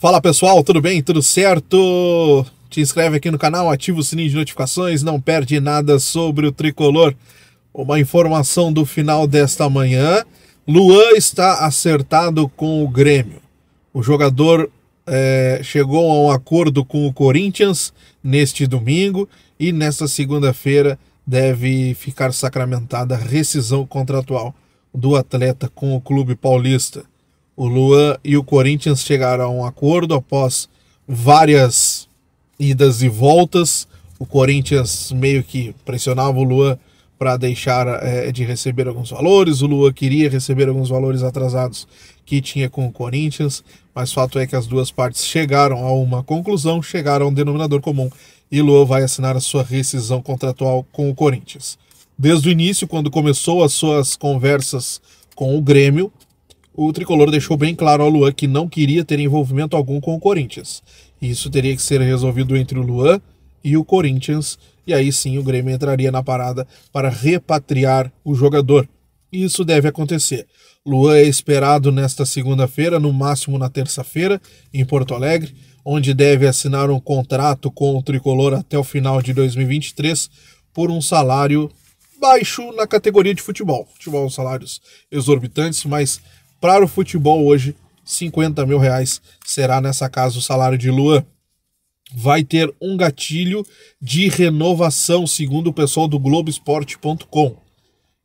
Fala pessoal, tudo bem? Tudo certo? Te inscreve aqui no canal, ativa o sininho de notificações, não perde nada sobre o tricolor. Uma informação do final desta manhã: Luan está acertado com o Grêmio. O jogador é, chegou a um acordo com o Corinthians neste domingo e nesta segunda-feira deve ficar sacramentada a rescisão contratual do atleta com o clube paulista. O Luan e o Corinthians chegaram a um acordo após várias idas e voltas. O Corinthians meio que pressionava o Luan para deixar é, de receber alguns valores. O Luan queria receber alguns valores atrasados que tinha com o Corinthians, mas fato é que as duas partes chegaram a uma conclusão, chegaram a um denominador comum e Luan vai assinar a sua rescisão contratual com o Corinthians. Desde o início, quando começou as suas conversas com o Grêmio, o tricolor deixou bem claro ao Luan que não queria ter envolvimento algum com o Corinthians. Isso teria que ser resolvido entre o Luan e o Corinthians, e aí sim o Grêmio entraria na parada para repatriar o jogador. Isso deve acontecer. Luan é esperado nesta segunda-feira, no máximo na terça-feira, em Porto Alegre, onde deve assinar um contrato com o tricolor até o final de 2023 por um salário baixo na categoria de futebol. Futebol, salários exorbitantes, mas para o futebol hoje, 50 mil reais será nessa casa o salário de Luan. Vai ter um gatilho de renovação, segundo o pessoal do Globoesporte.com.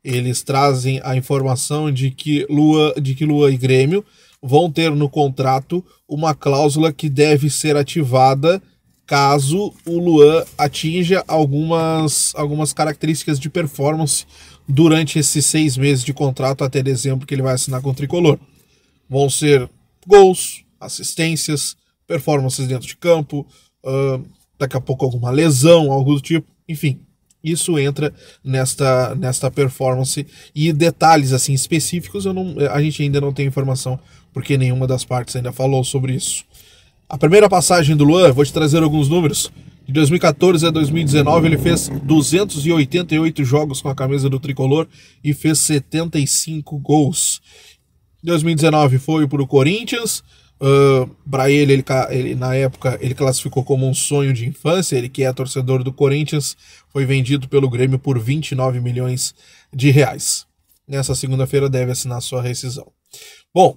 Eles trazem a informação de que Luan, de que Luan e Grêmio vão ter no contrato uma cláusula que deve ser ativada caso o Luan atinja algumas, algumas características de performance durante esses seis meses de contrato até dezembro que ele vai assinar com o Tricolor. Vão ser gols, assistências, performances dentro de campo, uh, daqui a pouco alguma lesão, algo do tipo, enfim. Isso entra nesta, nesta performance e detalhes assim específicos eu não, a gente ainda não tem informação porque nenhuma das partes ainda falou sobre isso. A primeira passagem do Luan, vou te trazer alguns números. De 2014 a 2019, ele fez 288 jogos com a camisa do tricolor e fez 75 gols. 2019 foi para o Corinthians. Uh, ah, para ele, ele, ele, na época, ele classificou como um sonho de infância. Ele, que é torcedor do Corinthians, foi vendido pelo Grêmio por 29 milhões de reais. Nessa segunda-feira, deve assinar sua rescisão. Bom,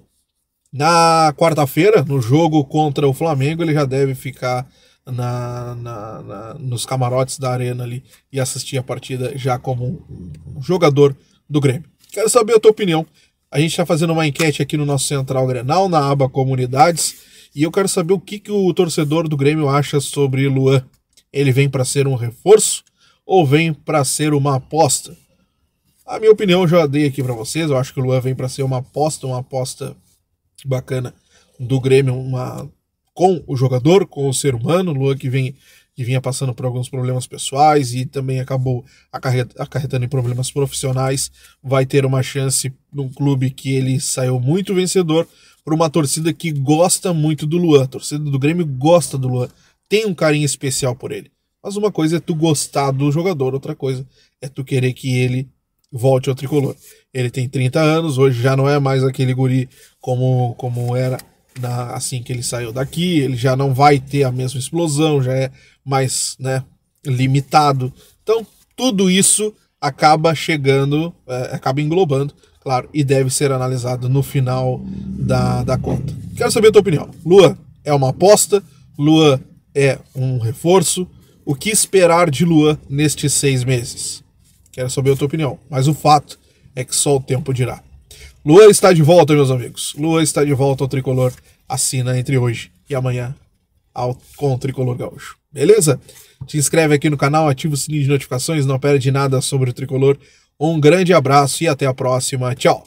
na quarta-feira, no jogo contra o Flamengo, ele já deve ficar na, na, na, nos camarotes da arena ali e assistir a partida já como um jogador do Grêmio. Quero saber a tua opinião. A gente está fazendo uma enquete aqui no nosso Central Grenal, na aba Comunidades, e eu quero saber o que, que o torcedor do Grêmio acha sobre Luan. Ele vem para ser um reforço ou vem para ser uma aposta? A minha opinião eu já dei aqui para vocês. Eu acho que o Luan vem para ser uma aposta, uma aposta bacana do Grêmio, uma com o jogador, com o ser humano, Luan que vem que vinha passando por alguns problemas pessoais e também acabou acarretando em problemas profissionais, vai ter uma chance num clube que ele saiu muito vencedor para uma torcida que gosta muito do Luan. A torcida do Grêmio gosta do Luan, tem um carinho especial por ele. Mas uma coisa é tu gostar do jogador, outra coisa é tu querer que ele volte ao tricolor. Ele tem 30 anos, hoje já não é mais aquele guri como, como era na, assim que ele saiu daqui, ele já não vai ter a mesma explosão, já é mais né, limitado. Então, tudo isso acaba chegando, é, acaba englobando, claro, e deve ser analisado no final da, da conta. Quero saber a tua opinião. Lua é uma aposta? Lua é um reforço? O que esperar de Lua nestes seis meses? Quero saber a tua opinião, mas o fato é que só o tempo dirá. Lua está de volta, meus amigos. Lua está de volta ao tricolor. Assina entre hoje e amanhã ao, com o tricolor gaúcho. Beleza? Te inscreve aqui no canal, ativa o sininho de notificações, não perde nada sobre o tricolor. Um grande abraço e até a próxima. Tchau!